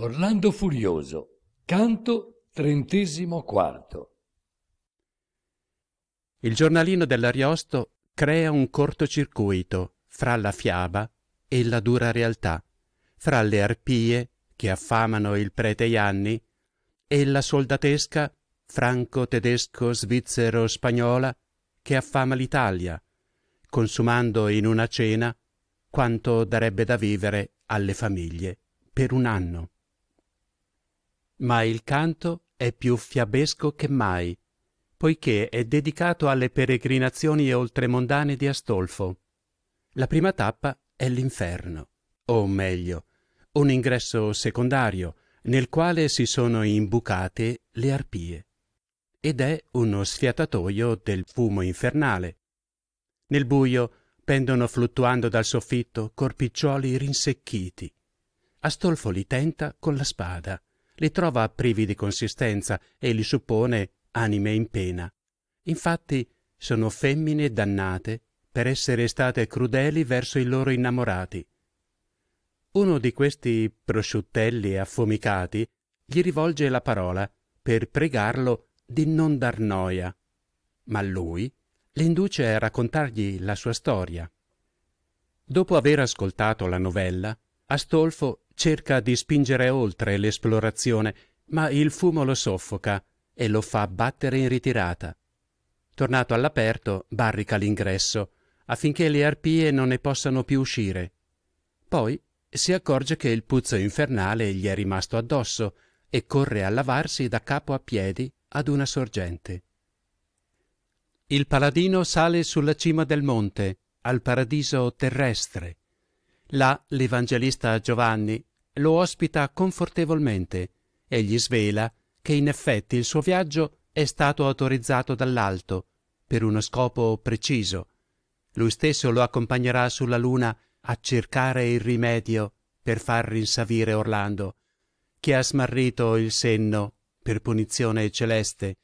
Orlando Furioso, canto trentesimo quarto. Il giornalino dell'Ariosto crea un cortocircuito fra la fiaba e la dura realtà, fra le arpie che affamano il prete Ianni e la soldatesca franco-tedesco-svizzero-spagnola che affama l'Italia, consumando in una cena quanto darebbe da vivere alle famiglie per un anno ma il canto è più fiabesco che mai, poiché è dedicato alle peregrinazioni oltremondane di Astolfo. La prima tappa è l'inferno, o meglio, un ingresso secondario nel quale si sono imbucate le arpie, ed è uno sfiatatoio del fumo infernale. Nel buio pendono fluttuando dal soffitto corpiccioli rinsecchiti. Astolfo li tenta con la spada li trova privi di consistenza e li suppone anime in pena. Infatti sono femmine dannate per essere state crudeli verso i loro innamorati. Uno di questi prosciuttelli affumicati gli rivolge la parola per pregarlo di non dar noia, ma lui l'induce a raccontargli la sua storia. Dopo aver ascoltato la novella, Astolfo cerca di spingere oltre l'esplorazione, ma il fumo lo soffoca e lo fa battere in ritirata. Tornato all'aperto, barrica l'ingresso, affinché le arpie non ne possano più uscire. Poi si accorge che il puzzo infernale gli è rimasto addosso e corre a lavarsi da capo a piedi ad una sorgente. Il paladino sale sulla cima del monte, al paradiso terrestre. Là l'Evangelista Giovanni lo ospita confortevolmente e gli svela che in effetti il suo viaggio è stato autorizzato dall'alto per uno scopo preciso. Lui stesso lo accompagnerà sulla Luna a cercare il rimedio per far rinsavire Orlando, che ha smarrito il senno per punizione celeste,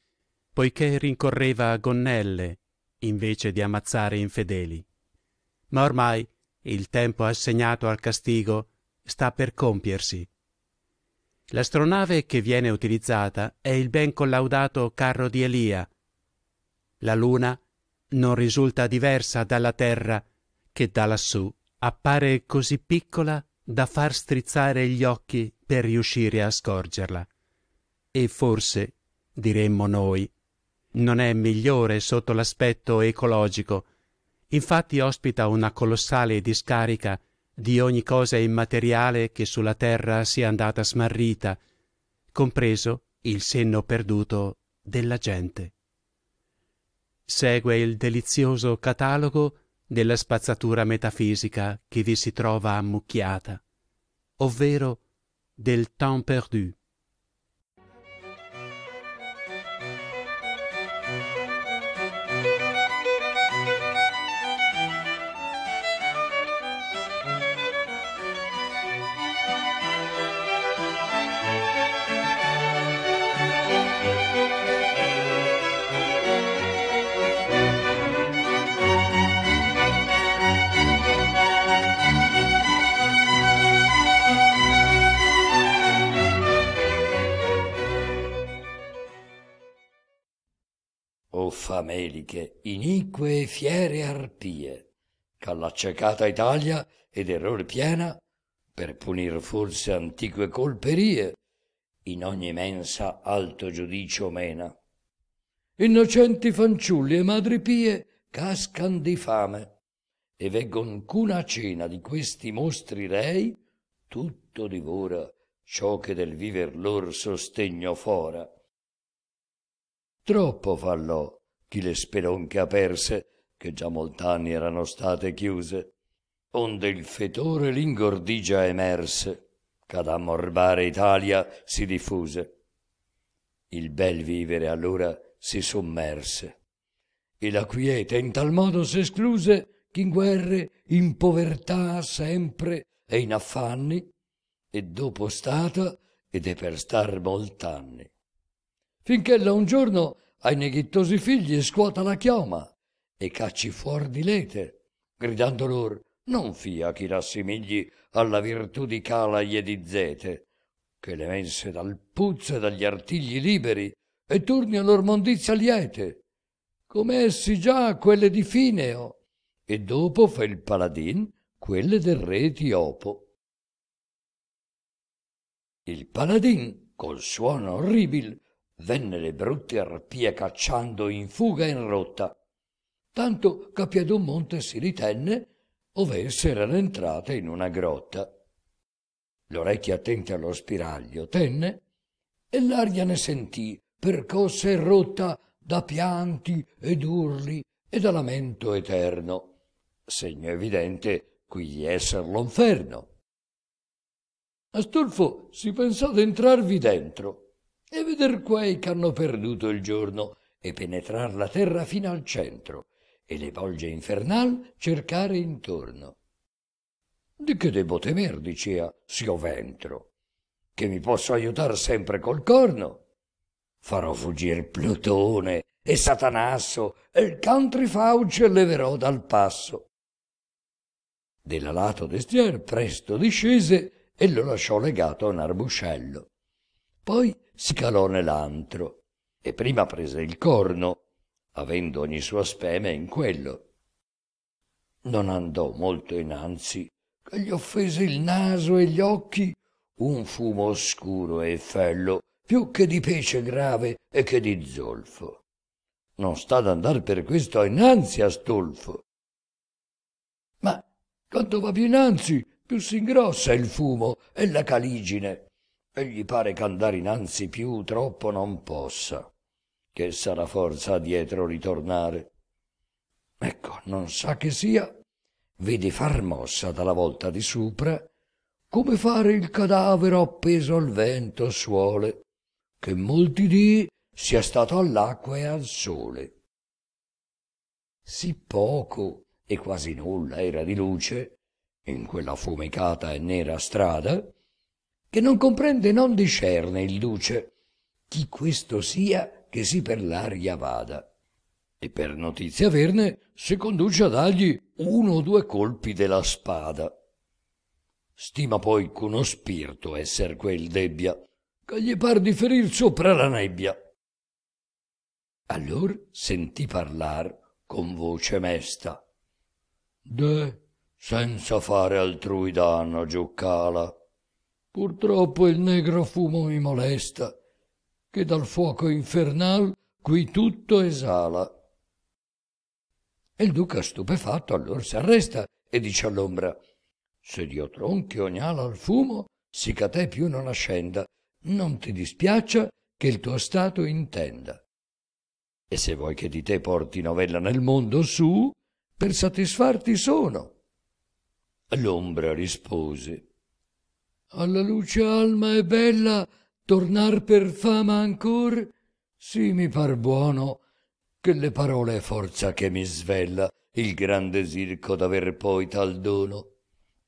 poiché rincorreva gonnelle invece di ammazzare infedeli. Ma ormai il tempo assegnato al castigo sta per compiersi. L'astronave che viene utilizzata è il ben collaudato carro di Elia. La Luna non risulta diversa dalla Terra, che da lassù appare così piccola da far strizzare gli occhi per riuscire a scorgerla. E forse, diremmo noi, non è migliore sotto l'aspetto ecologico. Infatti ospita una colossale discarica di ogni cosa immateriale che sulla terra sia andata smarrita, compreso il senno perduto della gente. Segue il delizioso catalogo della spazzatura metafisica che vi si trova ammucchiata, ovvero del temps perdu fameliche, inique e fiere arpie, ch'all'accecata Italia ed error piena, per punir forse antiche colperie, in ogni mensa alto giudicio mena. Innocenti fanciulli e madri pie cascan di fame, e veggon cuna cena di questi mostri rei, tutto divora ciò che del viver lor sostegno fora. Troppo fallò chi le spelonche aperse, che già molt'anni erano state chiuse, onde il fetore l'ingordigia emerse, ch'ad ammorbare Italia si diffuse. Il bel vivere allora si sommerse, e la quiete in tal modo s'escluse in guerre, in povertà sempre e in affanni, e dopo stata ed è per star molt'anni. Finché Finch'ella un giorno ai neghittosi figli scuota la chioma e cacci fuor di lete, gridando lor non fia chi rassimigli alla virtù di Cala e di Zete, che le mense dal puzzo e dagli artigli liberi e torni a lor liete, come essi già quelle di Fineo, e dopo fa il paladin quelle del re Etiopo. Il paladin, col suono orribil, venne le brutte arpie cacciando in fuga e in rotta tanto che a Piedonmonte si ritenne ove s'erano entrate in una grotta L'orecchio attente allo spiraglio tenne e l'aria ne sentì percossa e rotta da pianti ed urli e da lamento eterno segno evidente qui di esser l'onferno astolfo si pensò d'entrarvi dentro e veder quei ch'hanno perduto il giorno e penetrar la terra fino al centro e le volge infernal cercare intorno. Di che debbo temer, dicea, s'io ventro? Che mi posso aiutar sempre col corno? Farò fuggir Plutone e Satanasso e il country fauce leverò dal passo. Dell'alato destier presto discese e lo lasciò legato a un arbuscello. Poi si calò nell'antro e prima prese il corno, avendo ogni sua speme in quello. Non andò molto innanzi che gli offese il naso e gli occhi un fumo oscuro e fello, più che di pece grave e che di zolfo. Non sta ad andar per questo innanzi Astolfo. Ma quanto va più innanzi, più s'ingrossa il fumo e la caligine e gli pare ch'andare innanzi più troppo non possa, che sarà forza dietro ritornare. Ecco, non sa che sia, vede far mossa dalla volta di sopra, come fare il cadavere appeso al vento suole, che molti dì sia stato all'acqua e al sole. Sì poco e quasi nulla era di luce in quella fumicata e nera strada, che non comprende e non discerne il duce chi questo sia che si per l'aria vada e per notizia averne si conduce a dargli uno o due colpi della spada stima poi ch'uno spirto esser quel debbia che gli par di ferir sopra la nebbia allor sentì parlar con voce mesta de senza fare altrui danno giuccala Purtroppo il negro fumo mi molesta, che dal fuoco infernal qui tutto esala. E il duca stupefatto allor arresta e dice all'ombra Se Dio tronchi ogni ala al fumo, sì a te più non ascenda, non ti dispiaccia che il tuo stato intenda. E se vuoi che di te porti novella nel mondo su, per satisfarti sono. L'ombra rispose alla luce alma e bella tornar per fama ancor sì mi par buono che le parole è forza che mi svella il gran desirco d'aver poi tal dono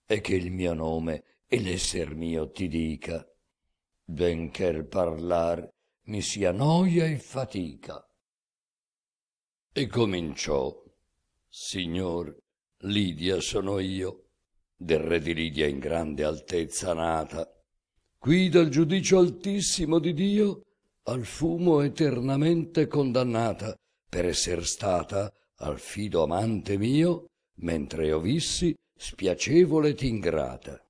e che il mio nome e l'esser mio ti dica benché l parlar mi sia noia e fatica e cominciò signor lidia sono io del re di Lidia in grande altezza nata, qui dal giudicio altissimo di Dio al fumo eternamente condannata per esser stata al fido amante mio mentre io vissi spiacevole t'ingrata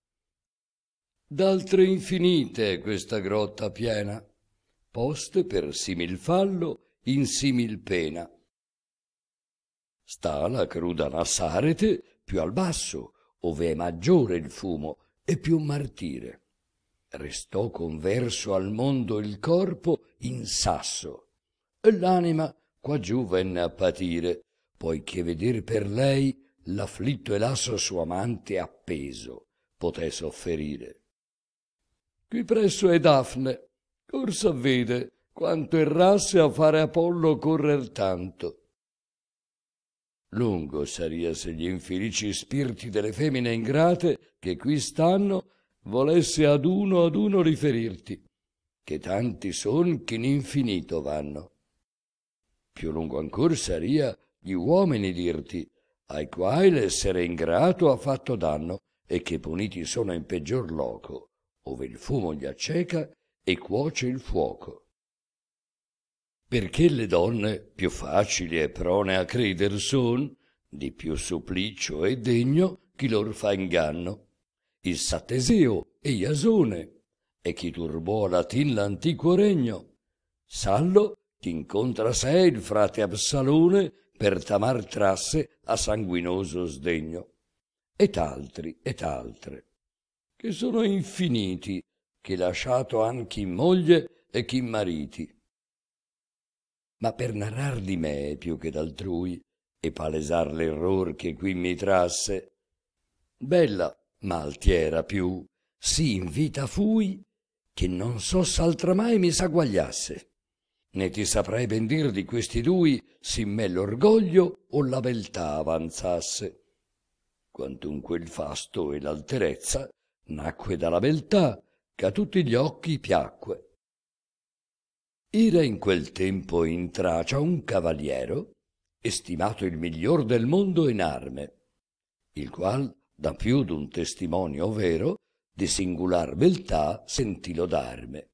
d'altre infinite questa grotta piena poste per simil fallo in simil pena sta la cruda nassarete più al basso ove è maggiore il fumo e più martire. Restò converso al mondo il corpo in sasso, e l'anima qua giù venne a patire, poiché veder per lei l'afflitto e lasso suo amante appeso poté sofferire. Qui presso è Dafne, corsa vede quanto errasse a fare Apollo correr tanto Lungo saria se gli infelici spiriti delle femmine ingrate che qui stanno volesse ad uno ad uno riferirti, che tanti son che in infinito vanno. Più lungo ancor saria gli uomini dirti, ai quai l'essere ingrato ha fatto danno, e che puniti sono in peggior loco, ove il fumo gli acceca e cuoce il fuoco perché le donne più facili e prone a creder son, di più supplicio e degno chi lor fa inganno. Il Satteseo e Iasone, e chi turbò a Latin l'antico regno. Sallo incontra sé il frate Absalone per tamar trasse a sanguinoso sdegno. Et altri, e t'altre. che sono infiniti, chi lasciato anche in moglie e chi in mariti ma per narrar di me più che d'altrui e palesar l'error che qui mi trasse. Bella, ma altiera più, sì in vita fui, che non so s'altra mai mi s'agguagliasse. Né ti saprei ben dir di questi dui, sì me l'orgoglio o la beltà avanzasse. Quantunque il fasto e l'alterezza nacque dalla beltà, che a tutti gli occhi piacque era in quel tempo in Tracia un cavaliero, estimato il miglior del mondo in arme, il qual, da più d'un testimonio vero, di singular beltà sentì lodarme,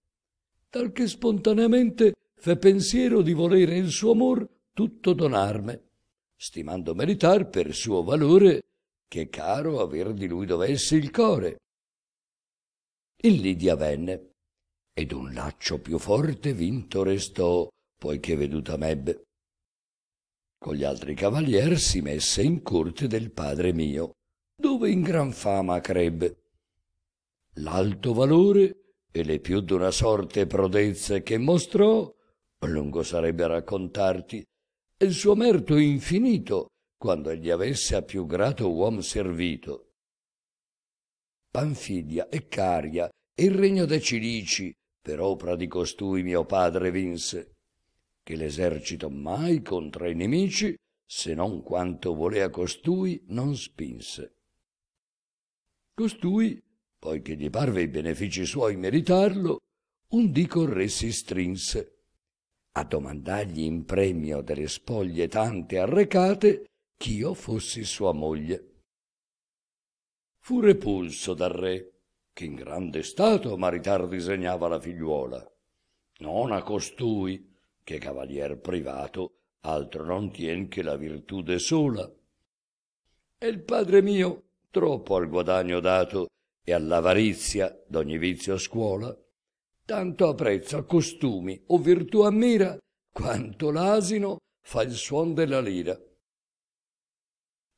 tal che spontaneamente fe pensiero di volere il suo amor tutto donarme, stimando meritar per suo valore che caro aver di lui dovesse il core. Il Lidia venne, ed un laccio più forte vinto restò poiché veduta m'ebbe. Con gli altri cavalier si messe in corte del padre mio, dove in gran fama crebbe. L'alto valore e le più d'una sorte prodezze che mostrò, lungo sarebbe a raccontarti, e il suo merto infinito, quando egli avesse a più grato uom servito. Panfidia e Caria e il regno dei Cilici per opra di costui mio padre vinse, che l'esercito mai contra i nemici, se non quanto volea costui, non spinse. Costui, poiché gli parve i benefici suoi meritarlo, un dì col re si strinse, a domandargli in premio delle spoglie tante arrecate, ch'io fossi sua moglie. Fu repulso dal re, che in grande stato maritar disegnava la figliuola non a costui che cavalier privato altro non tien che la virtude sola e il padre mio troppo al guadagno dato e all'avarizia d'ogni vizio scuola tanto apprezza costumi o virtù ammira quanto l'asino fa il suon della lira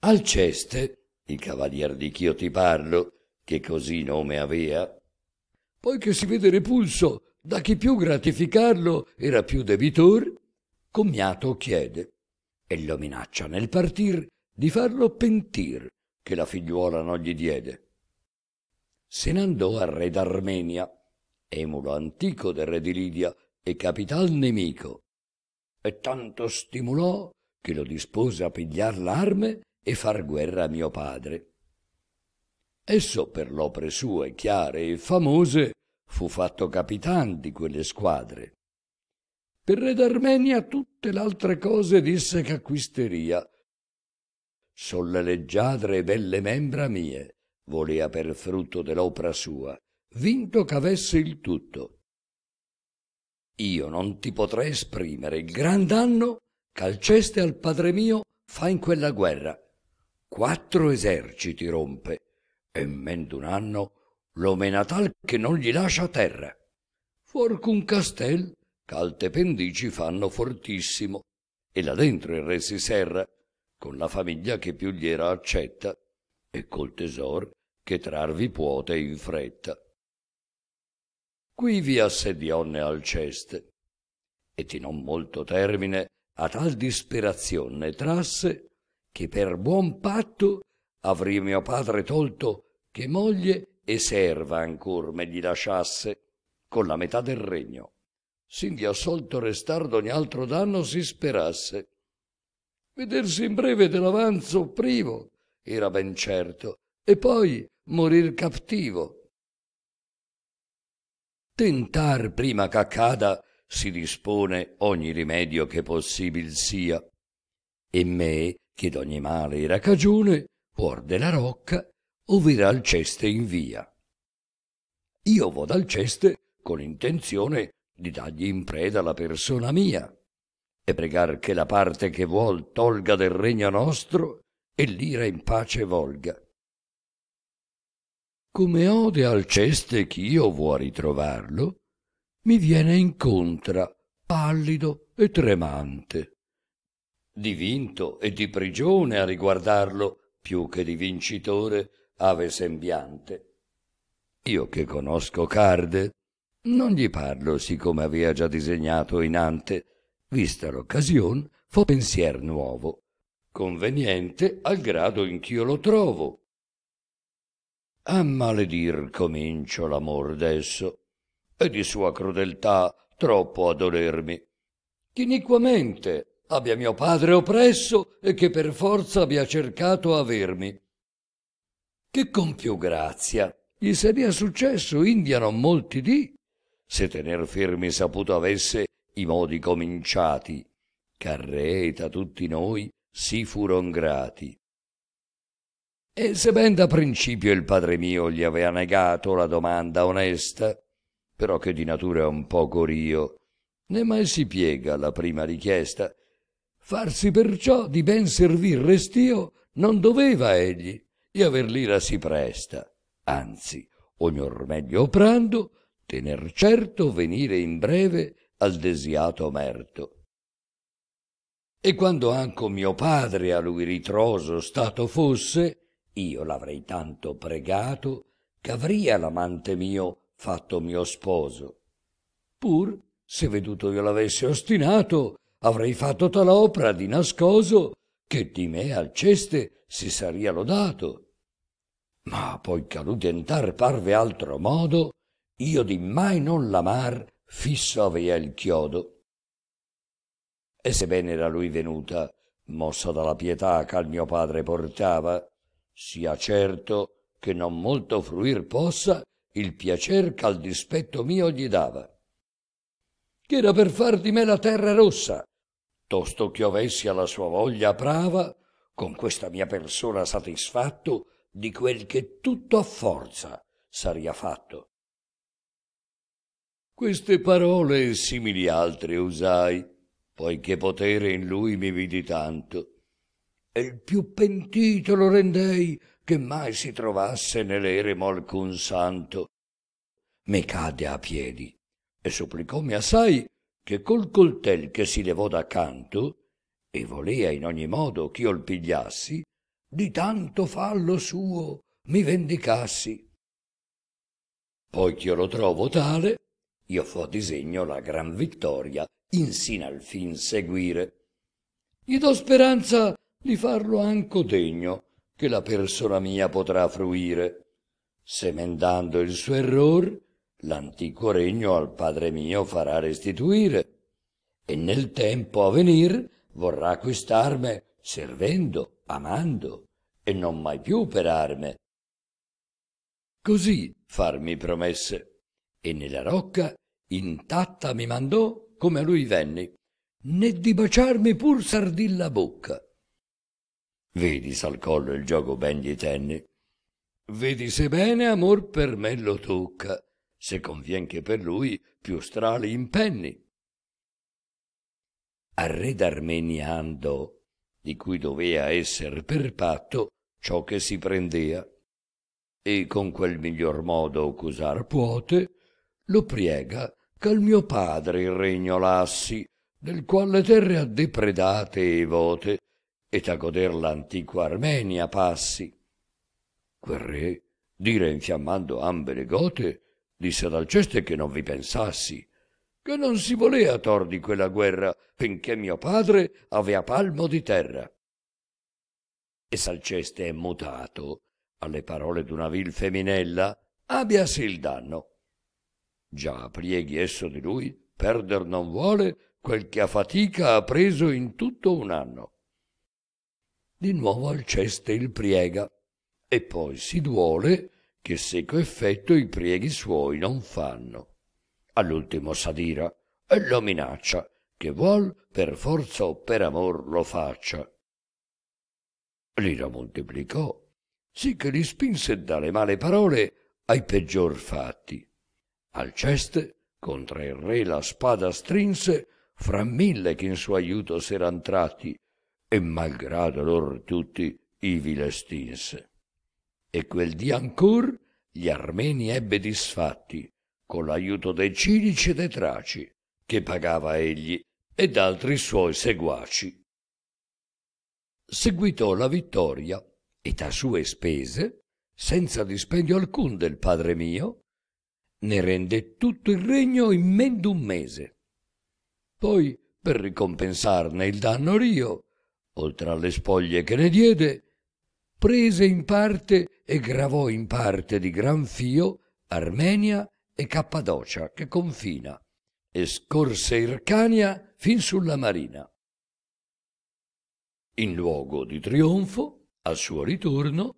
Alceste, il cavalier di ch'io ti parlo, che così nome avea, poiché si vede repulso da chi più gratificarlo era più debitor, commiato chiede e lo minaccia nel partir di farlo pentir che la figliuola non gli diede. Se n'andò al re d'Armenia, emulo antico del re di Lidia e capital nemico, e tanto stimolò che lo dispose a pigliar l'arme e far guerra a mio padre Esso per l'opere sue chiare e famose fu fatto capitan di quelle squadre. Per re d'Armenia tutte l'altre cose disse ch'acquisteria. leggiadre e belle membra mie volea per frutto dell'opra sua, vinto ch'avesse il tutto. Io non ti potrei esprimere il gran danno ch'Alceste al padre mio fa in quella guerra. Quattro eserciti rompe, e men d'un anno lo mena tal che non gli lascia terra fuor ch'un castel calte pendici fanno fortissimo e là dentro il re si serra con la famiglia che più gli era accetta e col tesor che trarvi puote in fretta qui vi assedionne alceste e di non molto termine a tal disperazione trasse che per buon patto avrì mio padre tolto che moglie e serva ancor me gli lasciasse con la metà del regno sindi assolto restar d'ogni altro danno si sperasse vedersi in breve dell'avanzo privo era ben certo e poi morir cattivo. tentar prima ch'accada si dispone ogni rimedio che possibil sia e me che d'ogni male era cagione fuor della rocca, ovvero al ceste in via. Io vo dal ceste con intenzione di dargli in preda la persona mia, e pregar che la parte che vuol tolga del regno nostro e l'ira in pace volga. Come ode al ceste ch'io vuoi ritrovarlo, mi viene incontra, pallido e tremante. Divinto e di prigione a riguardarlo, più che di vincitore ave sembiante. Io che conosco Carde, non gli parlo siccome avea già disegnato inante, vista l'occasion, fo pensier nuovo, conveniente al grado in ch'io lo trovo. A maledir comincio l'amor d'esso, e di sua crudeltà troppo a dolermi. Ch'iniquamente abbia mio padre oppresso e che per forza abbia cercato avermi. Che con più grazia gli seria successo indiano molti dì, se tener fermi saputo avesse i modi cominciati, carreta tutti noi si furon grati. E se ben da principio il padre mio gli avea negato la domanda onesta, però che di natura è un poco rio, né mai si piega alla prima richiesta, Farsi perciò di ben servir restio non doveva egli, e aver l'ira si presta, anzi, ognor meglio oprando, tener certo venire in breve al desiato merto. E quando anco mio padre a lui ritroso stato fosse, io l'avrei tanto pregato ch'avria l'amante mio fatto mio sposo. Pur, se veduto io l'avesse ostinato, avrei fatto tal opera di nascoso che di me alceste si saria lodato. Ma poiché l'udentar parve altro modo, io di mai non l'amar fisso avea il chiodo. E sebbene era lui venuta, mossa dalla pietà ch'al mio padre portava, sia certo che non molto fruir possa il piacer ch'al dispetto mio gli dava. Ch'era per far di me la terra rossa, tosto che avessi alla sua voglia brava, con questa mia persona satisfatto di quel che tutto a forza saria fatto. Queste parole e simili altre usai, poiché potere in lui mi vidi tanto, e il più pentito lo rendei che mai si trovasse nell'eremo alcun santo. Mi cadde a piedi e supplicòmi assai che col coltel che si levò da canto e volea in ogni modo ch'io il pigliassi di tanto fallo suo mi vendicassi poi ch'io lo trovo tale io fo disegno la gran vittoria insino al fin seguire gli do speranza di farlo anco degno che la persona mia potrà fruire semendando il suo error l'antico regno al padre mio farà restituire, e nel tempo a venir vorrà acquistarme, servendo, amando, e non mai più per arme. Così farmi promesse, e nella rocca intatta mi mandò come a lui venni, né di baciarmi pur sardì la bocca. Vedi s'al collo il gioco ben gli tenni, vedi se bene amor per me lo tocca se convien che per lui più strali impenni. Al re d'Armeniando, di cui dovea esser per patto ciò che si prendea, e con quel miglior modo cusar puote, lo priega ch'al mio padre il regno lassi, del qual le terre ha depredate e vote, et a goder l'antiqua Armenia passi. Quel re, dire infiammando ambe le gote, disse ad Alceste che non vi pensassi, che non si volea tor di quella guerra finché mio padre avea palmo di terra. E Salceste è mutato alle parole d'una vil femminella, abbiasi il danno. Già prieghi esso di lui, perder non vuole quel che a fatica ha preso in tutto un anno. Di nuovo Alceste il priega, e poi si duole che seco effetto i prieghi suoi non fanno. All'ultimo s'adira e lo minaccia, che vuol per forza o per amor lo faccia. L'ira moltiplicò, sì che li spinse dalle male parole ai peggior fatti. Alceste contra il re la spada strinse fra mille che in suo aiuto s'eran tratti e malgrado lor tutti ivi l'estinse e quel dì ancor gli armeni ebbe disfatti, con l'aiuto dei cinici e dei traci, che pagava egli ed altri suoi seguaci. Seguitò la vittoria ed a sue spese, senza dispendio alcun del padre mio, ne rende tutto il regno in men d'un mese. Poi, per ricompensarne il danno rio, oltre alle spoglie che ne diede, prese in parte e gravò in parte di gran fio Armenia e Cappadocia che confina e scorse Ircania fin sulla marina. In luogo di trionfo, al suo ritorno,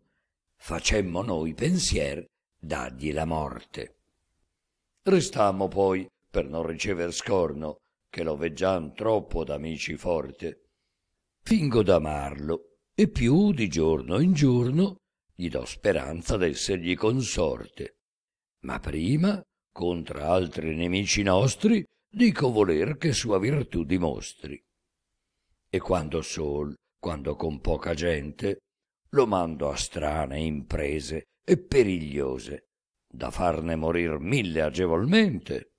facemmo noi pensier dargli la morte. Restammo poi, per non ricever scorno, che lo veggiam troppo d'amici forte. Fingo d'amarlo, e più di giorno in giorno gli do speranza d'essergli consorte. Ma prima, contra altri nemici nostri, dico voler che sua virtù dimostri. E quando sol, quando con poca gente, lo mando a strane imprese e perigliose, da farne morir mille agevolmente.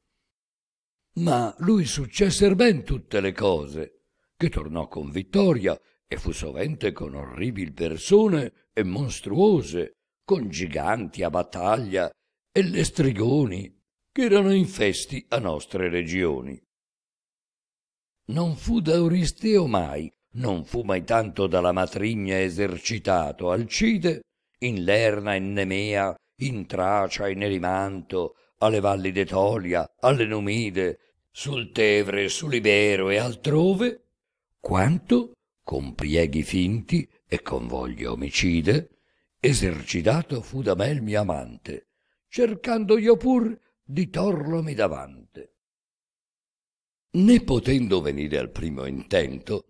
Ma lui successer ben tutte le cose, che tornò con vittoria e fu sovente con orribil persone e mostruose, con giganti a battaglia e lestrigoni, che erano infesti a nostre regioni. Non fu da Oristeo mai, non fu mai tanto dalla matrigna esercitato Alcide, in Lerna e Nemea, in Tracia e Nelimanto, alle valli d'Etolia, alle Numide, sul Tevre, sull'Ibero e altrove, quanto con prieghi finti e con convoglie omicide, esercitato fu da me il mio amante, cercando io pur di torlomi davante. Né potendo venire al primo intento,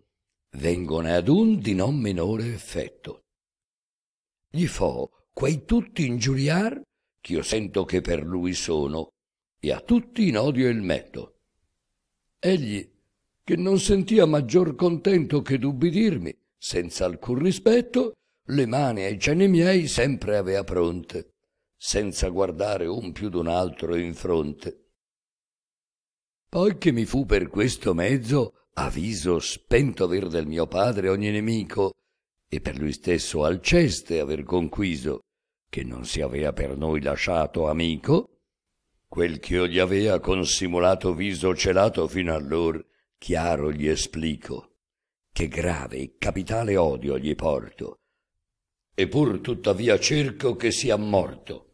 vengone ad un di non minore effetto. Gli fo quei tutti ingiuriar ch'io sento che per lui sono, e a tutti in odio il metto. Egli che non sentia maggior contento che d'ubbidirmi, senza alcun rispetto, le mani ai ceni miei sempre avea pronte, senza guardare un più d'un altro in fronte. Poi che mi fu per questo mezzo aviso spento aver del mio padre ogni nemico, e per lui stesso Alceste aver conquiso, che non si avea per noi lasciato amico, quel ch'io gli avea con simulato viso celato fino allor Chiaro gli esplico che grave e capitale odio gli porto, e pur tuttavia cerco che sia morto.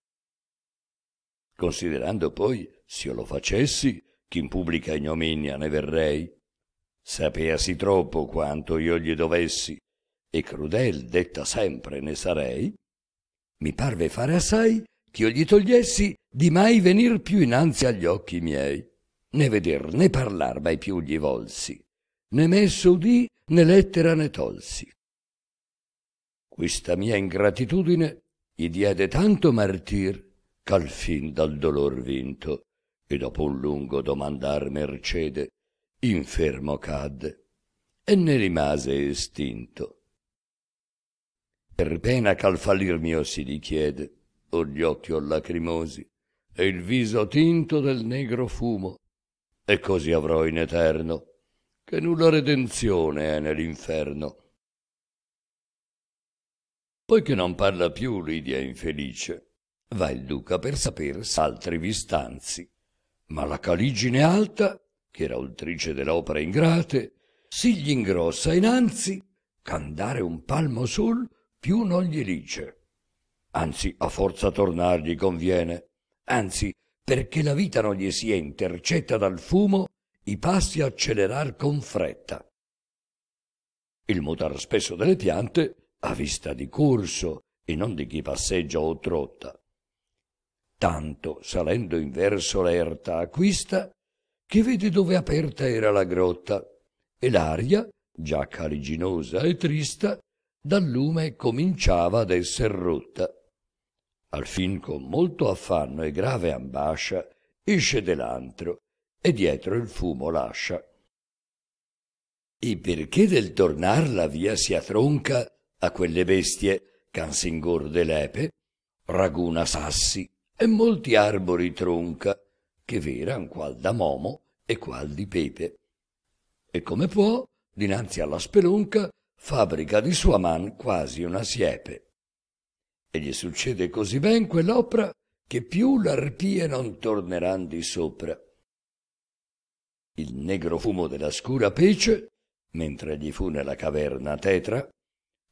Considerando poi, s'io lo facessi, in pubblica ignominia ne verrei, sapeasi troppo quanto io gli dovessi, e crudel detta sempre ne sarei, mi parve fare assai ch'io gli togliessi di mai venir più innanzi agli occhi miei né veder né parlar mai più gli volsi, né messo udì né lettera ne tolsi. Questa mia ingratitudine gli diede tanto martir ch'al fin dal dolor vinto, e dopo un lungo domandar mercede, infermo cadde, e ne rimase estinto. Per pena ch'al fallir mio si richiede, or gli occhi or lacrimosi, e il viso tinto del negro fumo, e così avrò in eterno, che nulla redenzione è nell'inferno. Poiché non parla più Lidia infelice, va il duca per sapere s'altri vi stanzi, ma la caligine alta, che era oltrice dell'opera ingrate, si gli ingrossa innanzi, ch'andare un palmo sol più non gli dice. Anzi, a forza tornar gli conviene, anzi, perché la vita non gli sia intercetta dal fumo, i passi accelerar con fretta. Il mutar spesso delle piante a vista di corso e non di chi passeggia o trotta. Tanto, salendo in verso l'erta acquista, che vede dove aperta era la grotta, e l'aria, già caliginosa e trista, dal lume cominciava ad esser rotta fin con molto affanno e grave ambascia esce de l'antro e dietro il fumo lascia e perché del tornar la via sia tronca a quelle bestie ch'han s'ingorde lepe raguna sassi e molti arbori tronca che veran qual da momo e qual di pepe e come può dinanzi alla spelonca fabbrica di sua man quasi una siepe e gli succede così ben quell'opra che più l'arpie non torneran di sopra. Il negro fumo della scura pece, mentre gli fu nella caverna tetra,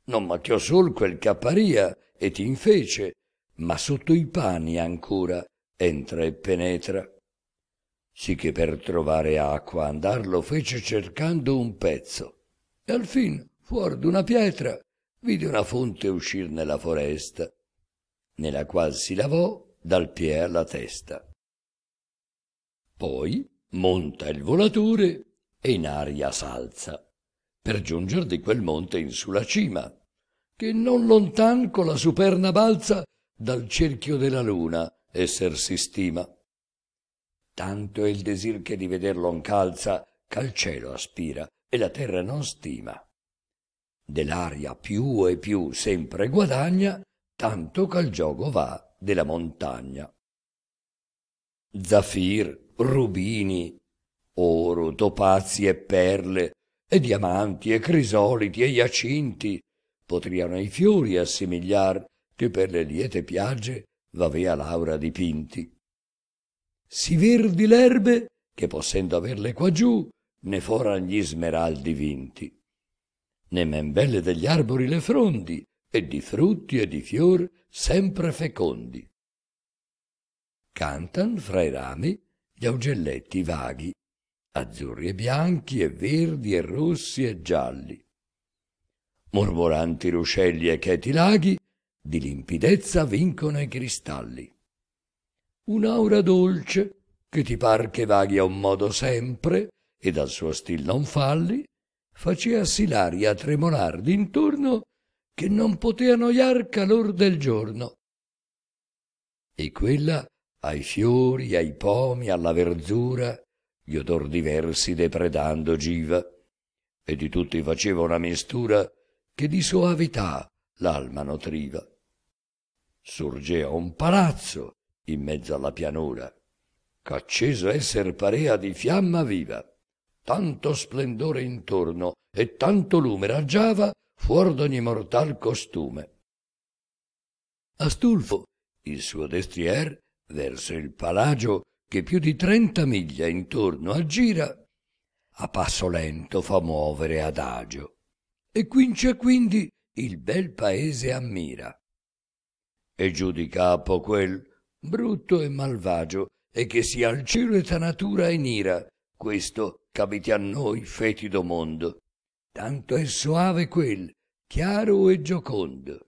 non macchiò sol quel capparia e t'infece, ma sotto i pani ancora entra e penetra. Sì che per trovare acqua andarlo fece cercando un pezzo, e al fin fuor d'una pietra vide una fonte uscir nella foresta, nella qual si lavò dal piè alla testa. Poi monta il volatore e in aria s'alza, per giunger di quel monte in sulla cima, che non lontan con la superna balza dal cerchio della luna esser si stima. Tanto è il desir che di vederlo incalza, calza, ch'al cielo aspira e la terra non stima dell'aria più e più sempre guadagna, tanto al giogo va della montagna. Zafir, rubini, oro, topazi e perle, e diamanti e crisoliti e iacinti, potriano i fiori assimigliar che per le liete piagge v'avea l'aura dipinti. Si verdi l'erbe, che possendo averle qua giù, ne foran gli smeraldi vinti né membelle degli arbori le frondi, e di frutti e di fior sempre fecondi. Cantan fra i rami gli augelletti vaghi, azzurri e bianchi e verdi e rossi e gialli. Mormoranti ruscelli e cheti laghi, di limpidezza vincono i cristalli. Un'aura dolce, che ti par che vaghi a un modo sempre, e dal suo stil non falli, faceasi l'aria tremolar d'intorno che non potea noiar calor del giorno. E quella ai fiori, ai pomi, alla verzura, gli odor diversi depredando giva, e di tutti faceva una mistura che di soavità l'alma nutriva. Surgea un palazzo in mezzo alla pianura, ch'acceso esser parea di fiamma viva tanto splendore intorno e tanto lume raggiava fuor d'ogni mortal costume astulfo il suo destrier verso il palagio che più di trenta miglia intorno aggira a passo lento fa muovere adagio e quince quindi il bel paese ammira e giù di capo quel brutto e malvagio e che sia al cielo eta natura in ira questo ch'abiti a noi fetido mondo tanto è soave quel chiaro e giocondo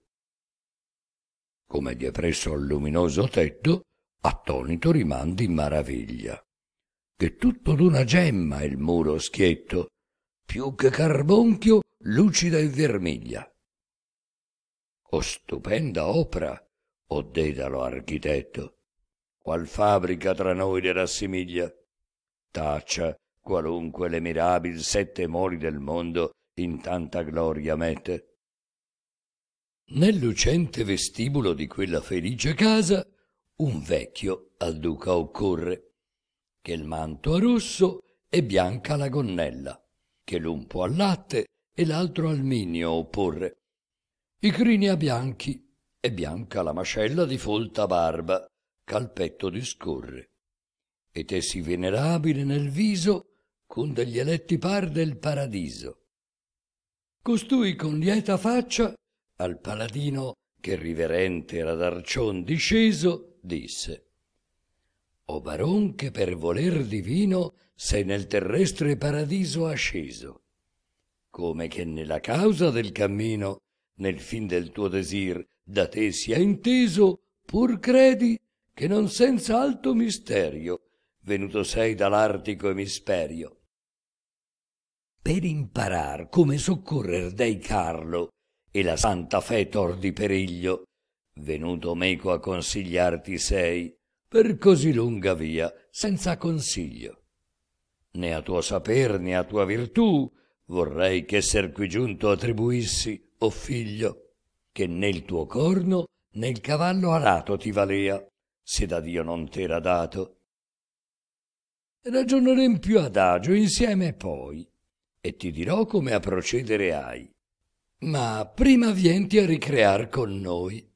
come di presso al luminoso tetto attonito rimandi in maraviglia che tutto d'una gemma è il muro schietto più che carbonchio lucida e vermiglia o stupenda opra o dedalo architetto qual fabbrica tra noi le rassimiglia taccia qualunque le mirabil sette moli del mondo in tanta gloria mette nel lucente vestibulo di quella felice casa un vecchio al duca occorre che il manto ha rosso e bianca la gonnella che l'un può al latte e l'altro al minio opporre i crini ha bianchi e bianca la mascella di folta barba ch'al petto discorre e tessi venerabile nel viso con degli eletti par del paradiso. Costui con lieta faccia al paladino che riverente era d'arcion disceso disse O baron che per voler divino sei nel terrestre paradiso asceso, come che nella causa del cammino, nel fin del tuo desir, da te sia inteso, pur credi che non senza alto misterio venuto sei dall'artico emisperio. Per imparar come soccorrer dei Carlo e la santa Fetor di Periglio, venuto meco a consigliarti sei, per così lunga via, senza consiglio. Né a tuo saper né a tua virtù vorrei che esser qui giunto attribuissi, o oh figlio, che né il tuo corno né il cavallo arato ti valea, se da Dio non t'era dato Ragioneremo più adagio insieme poi e ti dirò come a procedere hai. Ma prima vienti a ricrear con noi,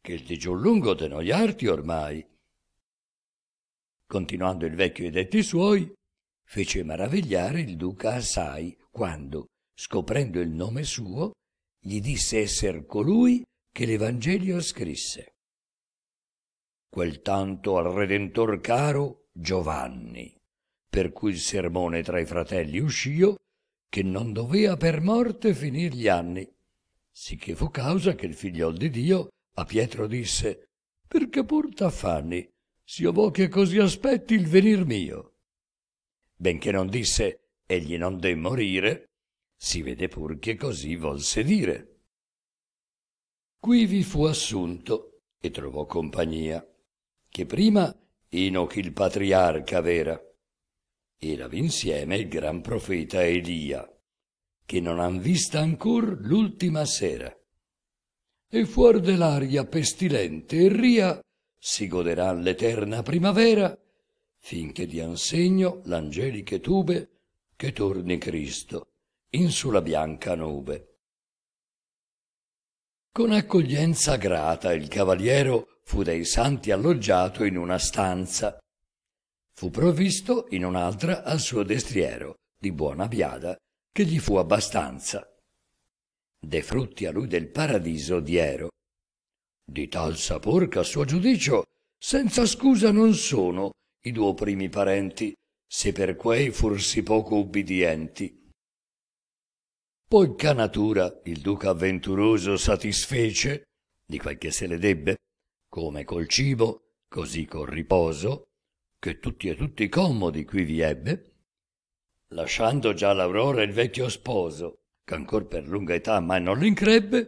che il digiun lungo de noiarti ormai. Continuando il vecchio i detti suoi, fece maravigliare il duca assai quando, scoprendo il nome suo, gli disse esser colui che l'Evangelio scrisse. Quel tanto al Redentor caro Giovanni per cui il sermone tra i fratelli uscio, che non dovea per morte finir gli anni. Sicché fu causa che il figliol di Dio a Pietro disse Perché pur t'affanni, s'io vo che così aspetti il venir mio. Benché non disse egli non de morire, si vede pur che così volse dire. Quivi fu assunto e trovò compagnia, che prima Inoch il patriarca vera, erano insieme il gran profeta Elia, che non han vista ancor l'ultima sera. E fuor de l'aria pestilente e ria si goderà l'eterna primavera, finché dian segno l'angeliche tube che torni Cristo in sulla bianca nube. Con accoglienza grata il cavaliero fu dai santi alloggiato in una stanza, Fu provvisto in un'altra al suo destriero, di buona biada, che gli fu abbastanza. De frutti a lui del paradiso diero. Di tal sapor che a suo giudicio, senza scusa non sono i duo primi parenti, se per quei fur sì poco ubbidienti. Poich'a natura il duca avventuroso satisfece di quel che se le debbe, come col cibo, così col riposo, che tutti e tutti comodi qui vi ebbe, lasciando già l'Aurora il vecchio sposo, che ancor per lunga età mai non l'increbbe,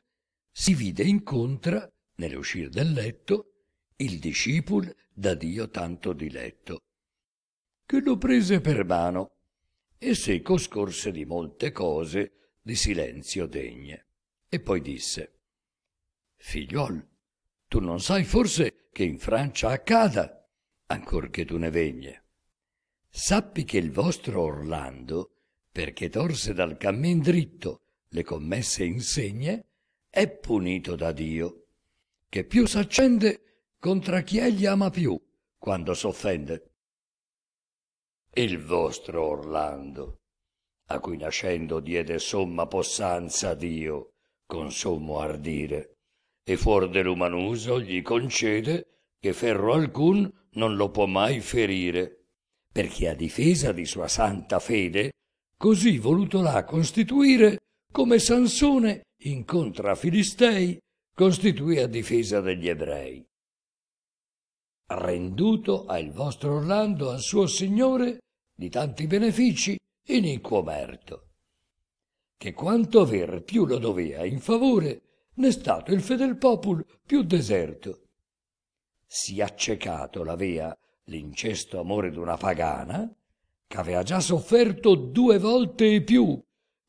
si vide incontra, nell'uscir del letto, il discipul da Dio tanto diletto, che lo prese per mano e seco scorse di molte cose di silenzio degne, e poi disse Figliuol, tu non sai forse che in Francia accada ancorché tu ne vegna. Sappi che il vostro Orlando, perché torse dal cammin dritto le commesse insegne, è punito da Dio, che più s'accende contra chi egli ama più, quando s'offende. Il vostro Orlando, a cui nascendo diede somma possanza a Dio, con sommo ardire, e fuor dell'umanuso gli concede che ferro alcun non lo può mai ferire, perché a difesa di sua santa fede, così voluto l'ha costituire come Sansone incontra Filistei, costituì a difesa degli ebrei. Renduto ha il vostro Orlando al suo Signore di tanti benefici iniquo merto. che quanto aver più lo dovea in favore, n'è stato il fedel popolo più deserto, si accecato l'avea l'incesto amore d'una pagana ch'avea già sofferto due volte e più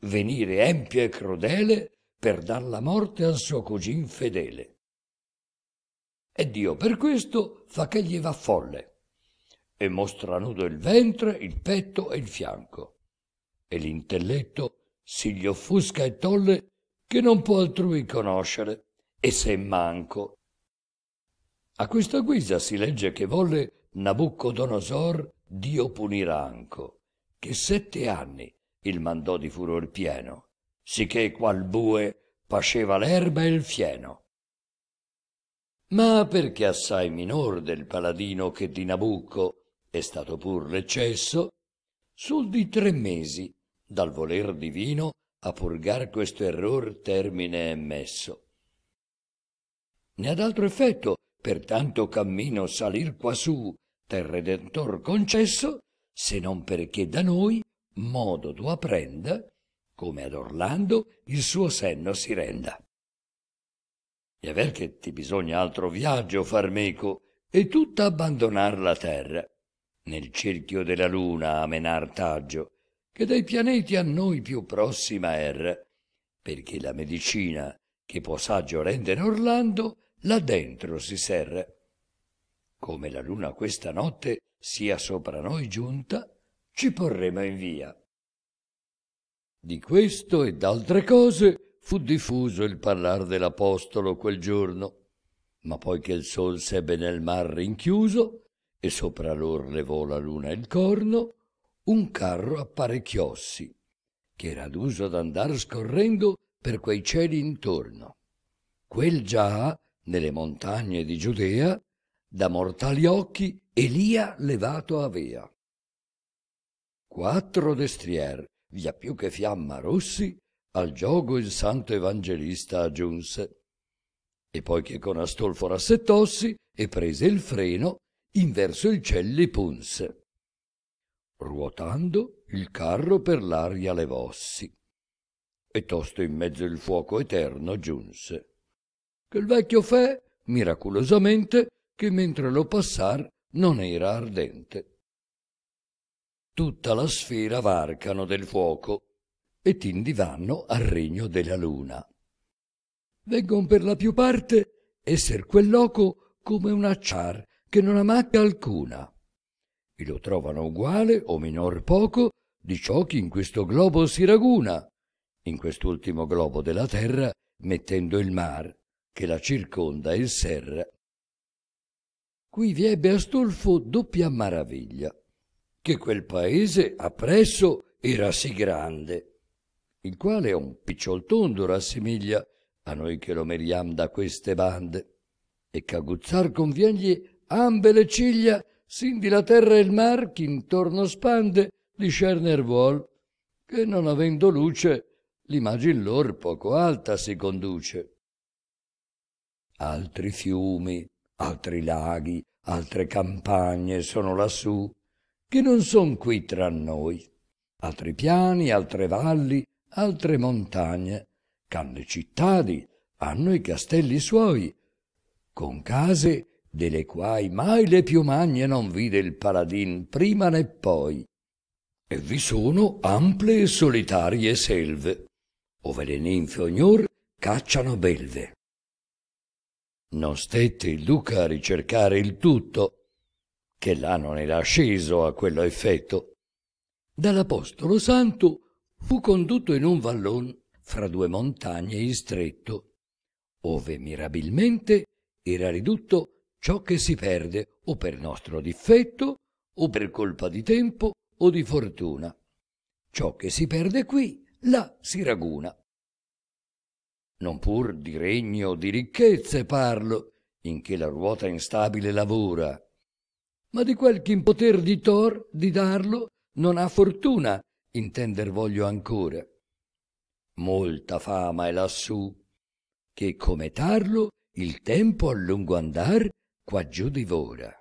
venire empio e crudele per dar la morte al suo cugin fedele E dio per questo fa che gli va folle e mostra nudo il ventre il petto e il fianco e l'intelletto si gli offusca e tolle che non può altrui conoscere e se manco a questa guisa si legge che volle Nabucodonosor Dio punir Anco, che sette anni il mandò di furor pieno, sicché qual bue pasceva l'erba e il fieno. Ma perché assai minor del paladino che di Nabucco è stato pur l'eccesso, sul di tre mesi, dal voler divino, a purgar questo error termine è messo. Ne ha d'altro effetto per tanto cammino salir quasù del redentor concesso se non perché da noi modo tu apprenda come ad Orlando il suo senno si renda. E aver che ti bisogna altro viaggio far meco e tutta abbandonar la terra, nel cerchio della luna a menar taggio, che dai pianeti a noi più prossima erra, perché la medicina che può saggio rendere Orlando Là dentro si serra, come la luna questa notte sia sopra noi giunta, ci porremo in via. Di questo e d'altre cose fu diffuso il parlar dell'Apostolo quel giorno, ma poi che il sol s'ebbe nel mar rinchiuso e sopra lor levò la luna il corno, un carro apparecchiossi, che era d'uso d'andar scorrendo per quei cieli intorno. Quel già nelle montagne di Giudea, da mortali occhi Elia levato avea. Quattro destrier, via più che fiamma rossi, al gioco il santo evangelista aggiunse. E poi che con Astolfo rassettossi e prese il freno, in verso il ciel li punse. Ruotando, il carro per l'aria levossi e tosto in mezzo il fuoco eterno giunse che il vecchio fè miracolosamente che mentre lo passar non era ardente tutta la sfera varcano del fuoco e vanno al regno della luna vengon per la più parte esser quel loco come un acciar che non ha macchia alcuna e lo trovano uguale o minor poco di ciò che in questo globo si raguna in quest'ultimo globo della terra mettendo il mar che la circonda il serra, qui vi ebbe Astolfo doppia maraviglia, che quel paese appresso era sì grande, il quale a un picciol tondo rassimiglia a noi che lo meriam da queste bande, e c'aguzzar conviengli ambe le ciglia, sin di la terra e il mar, che intorno spande, discerner vuol, che non avendo luce, l'imagin lor poco alta si conduce. Altri fiumi, altri laghi, altre campagne sono lassù, che non son qui tra noi. Altri piani, altre valli, altre montagne, c'han le cittadi, hanno i castelli suoi, con case delle quai mai le più magne non vide il paladin prima né poi. E vi sono ample e solitarie selve, ove le ninfe ognor cacciano belve. Non stette il duca a ricercare il tutto, che là non era sceso a quello effetto. Dall'Apostolo Santo fu condotto in un vallon fra due montagne in stretto, ove mirabilmente era ridotto ciò che si perde o per nostro difetto o per colpa di tempo o di fortuna. Ciò che si perde qui, là si raguna non pur di regno o di ricchezze parlo, in che la ruota instabile lavora, ma di quel che in poter di tor di darlo non ha fortuna, intender voglio ancora. Molta fama è lassù, che come tarlo il tempo a lungo andar quaggiù divora.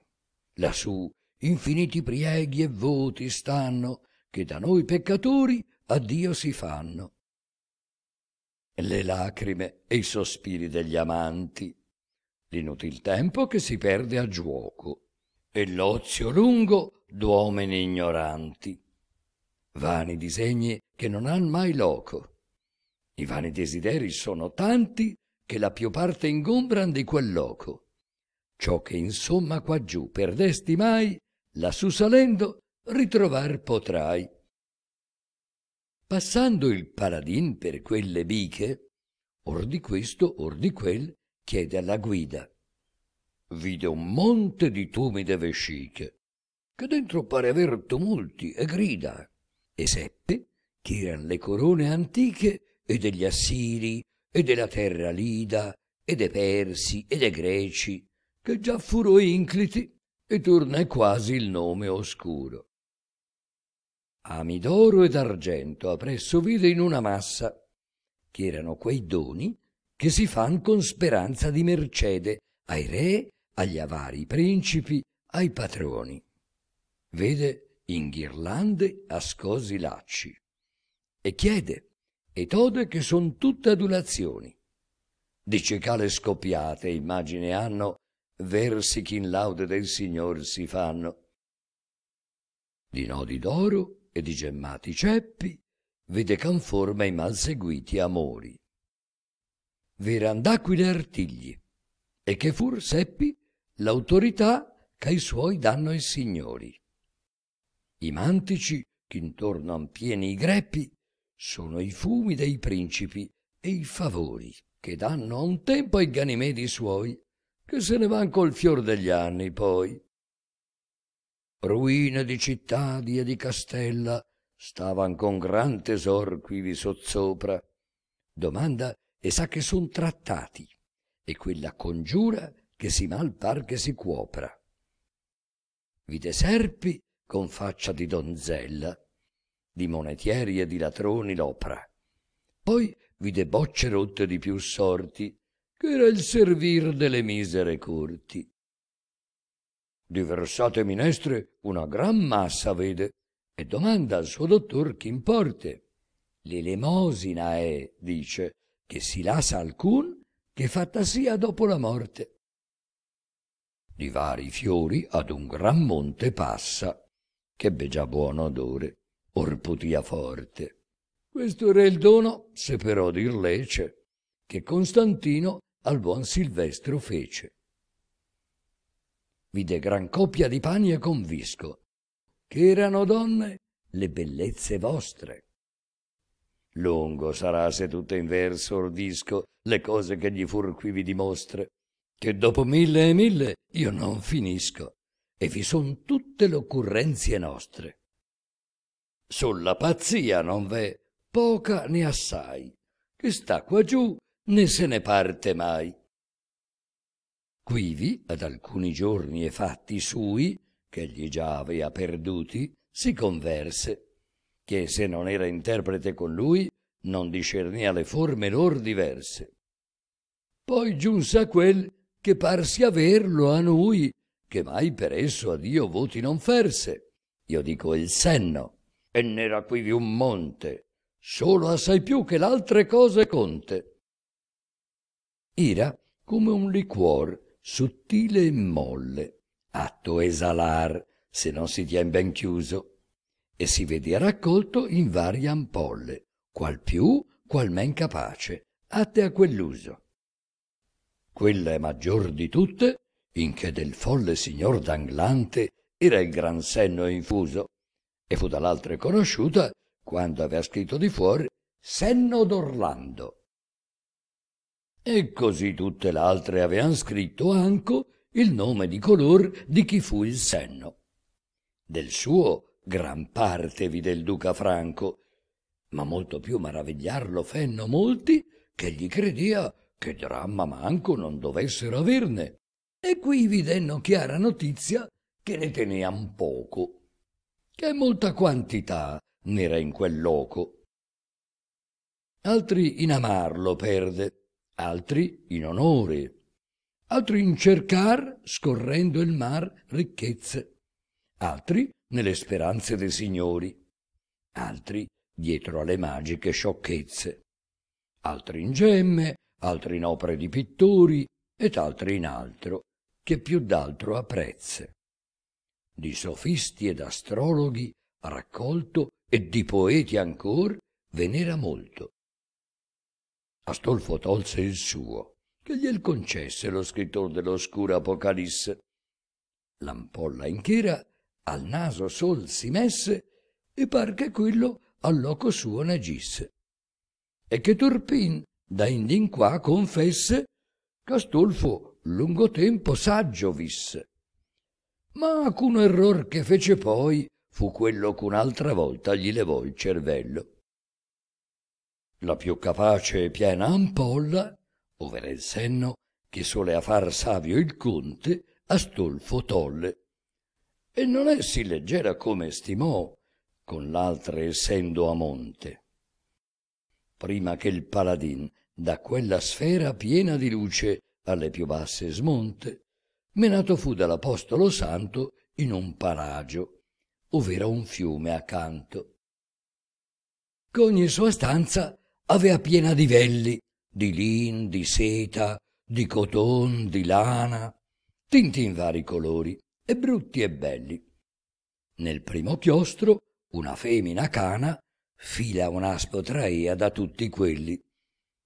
Lassù infiniti prieghi e voti stanno, che da noi peccatori a Dio si fanno le lacrime e i sospiri degli amanti, l'inutil tempo che si perde a giuoco, e l'ozio lungo d'uomini ignoranti. Vani disegni che non hanno mai loco. I vani desideri sono tanti che la più parte ingombran di quel loco. Ciò che insomma quaggiù perdesti mai, lassù salendo ritrovar potrai. Passando il paradin per quelle biche, or di questo, or di quel, chiede alla guida. Vide un monte di tumide vesciche, che dentro pare aver tumulti e grida, e seppe che eran le corone antiche e degli assiri, e della terra lida, e dei persi, e dei greci, che già furo incliti, e torna quasi il nome oscuro ami d'oro ed argento appresso vide in una massa, che erano quei doni che si fan con speranza di mercede ai re, agli avari principi, ai patroni. Vede in ghirlande ascosi lacci e chiede e tode che son tutte adulazioni. Di cicale scoppiate immagine hanno, versi che in laude del Signor si fanno. Di nodi d'oro e di gemmati ceppi, vede canforma i malseguiti amori. Verandaquile artigli, e che fur seppi l'autorità che ch'ai suoi danno i signori. I mantici, che intorno han pieni i greppi, sono i fumi dei principi e i favori che danno a un tempo ai ganimedi suoi, che se ne van col fior degli anni poi ruine di cittadi e di castella stavan con gran tesor quivi sozzopra domanda e sa che son trattati e quella congiura che si mal par che si cuopra vide serpi con faccia di donzella di monetieri e di latroni l'opra poi vide bocce rotte di più sorti ch'era il servir delle misere corti di versate minestre una gran massa vede e domanda al suo dottor ch'importe. L'elemosina è, dice, che si lasa alcun che fatta sia dopo la morte. Di vari fiori ad un gran monte passa, ch'ebbe già buon odore, or potia forte. Questo era il dono, se però dir lece, che Costantino al buon Silvestro fece vide gran coppia di pani e convisco, che erano donne le bellezze vostre. Lungo sarà se tutto in verso ordisco le cose che gli fur qui vi dimostre, che dopo mille e mille io non finisco, e vi son tutte l'occorrenzie nostre. Sulla pazzia non v'è poca né assai, che sta qua giù né se ne parte mai. Quivi, ad alcuni giorni e fatti sui, che egli già aveva perduti, si converse, che se non era interprete con lui, non discernea le forme lor diverse. Poi giunse a quel che parsi averlo a noi, che mai per esso a Dio voti non ferse. Io dico il senno, e n'era quivi un monte, solo assai più che l'altre cose conte. Ira come un liquor sottile e molle, atto esalar se non si tien ben chiuso, e si vede raccolto in varie ampolle, qual più, qual men capace, atte a quell'uso. Quella è maggior di tutte, in che del folle signor d'Anglante era il gran senno infuso, e fu dall'altre conosciuta quando avea scritto di fuor Senno d'Orlando, e così tutte l'altre avean scritto anco il nome di color di chi fu il senno. Del suo gran parte vide il duca Franco, ma molto più maravigliarlo fenno molti che gli credia che dramma manco non dovessero averne. E qui vi denno chiara notizia che ne tenean poco, che molta quantità n'era in quel loco. Altri in amarlo perde, altri in onore, altri in cercar, scorrendo il mar, ricchezze, altri nelle speranze dei signori, altri dietro alle magiche sciocchezze, altri in gemme, altri in opere di pittori, ed altri in altro, che più d'altro apprezze. Di sofisti ed astrologhi raccolto e di poeti ancor ve n'era molto, Astolfo tolse il suo, che gliel concesse lo scrittore dell'oscura Apocalisse. L'ampolla in al naso sol si messe e par che quello al loco suo n'agisse. E che Turpin da indin qua confesse Castolfo lungo tempo saggio visse. Ma cun error che fece poi fu quello ch'un'altra volta gli levò il cervello. La più capace e piena ampolla, ovvero il senno, che solea far savio il conte, Astolfo tolle. E non è sì leggera come stimò, con l'altre essendo a monte. Prima che il paladin da quella sfera piena di luce alle più basse smonte, menato fu dall'Apostolo Santo in un paragio, ovvero un fiume accanto. Che ogni sua stanza avea piena di velli, di lin, di seta, di coton, di lana, tinti in vari colori, e brutti e belli. Nel primo chiostro una femmina cana fila un aspo traea da tutti quelli.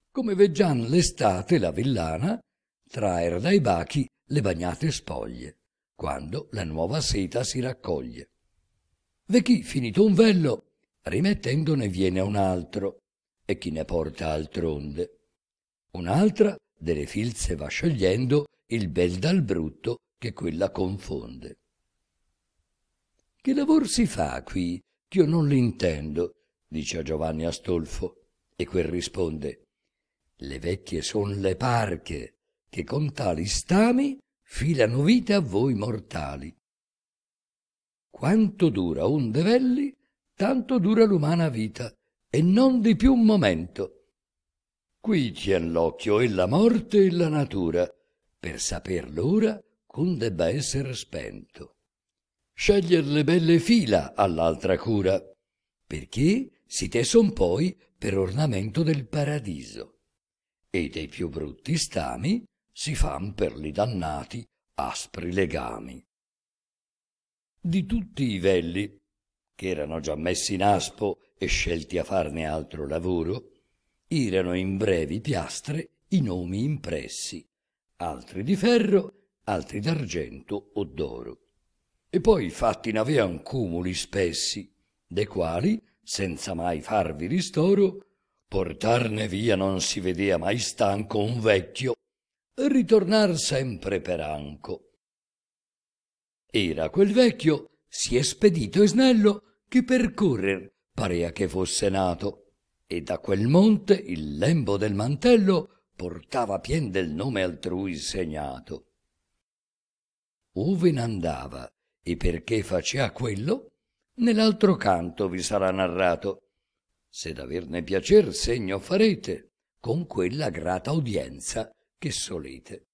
Come veggian l'estate la villana traer dai bachi le bagnate spoglie, quando la nuova seta si raccoglie. Ve finito un vello, rimettendone viene un altro, e chi ne porta altronde. Un'altra delle filze va sciogliendo il bel dal brutto che quella confonde. Che lavor si fa qui, ch'io non l'intendo, dice a Giovanni Astolfo, e quel risponde, le vecchie son le parche, che con tali stami filano vita a voi mortali. Quanto dura un develli, tanto dura l'umana vita, e non di più momento. Qui tien l'occhio e la morte e la natura, per saper l'ora con debba esser spento. Sceglier le belle fila all'altra cura, perché si te son poi per ornamento del paradiso, e dei più brutti stami si fan per li dannati aspri legami. Di tutti i velli che erano già messi in aspo e scelti a farne altro lavoro, erano in brevi piastre i nomi impressi, altri di ferro, altri d'argento o d'oro. E poi fatti n'avean cumuli spessi, de quali, senza mai farvi ristoro, portarne via non si vedea mai stanco un vecchio, ritornar sempre per anco. Era quel vecchio, si è spedito e snello, chi percorrer parea che fosse nato e da quel monte il lembo del mantello portava pien del nome altrui segnato ove n'andava e perché facea quello nell'altro canto vi sarà narrato se d'averne piacer segno farete con quella grata audienza che solete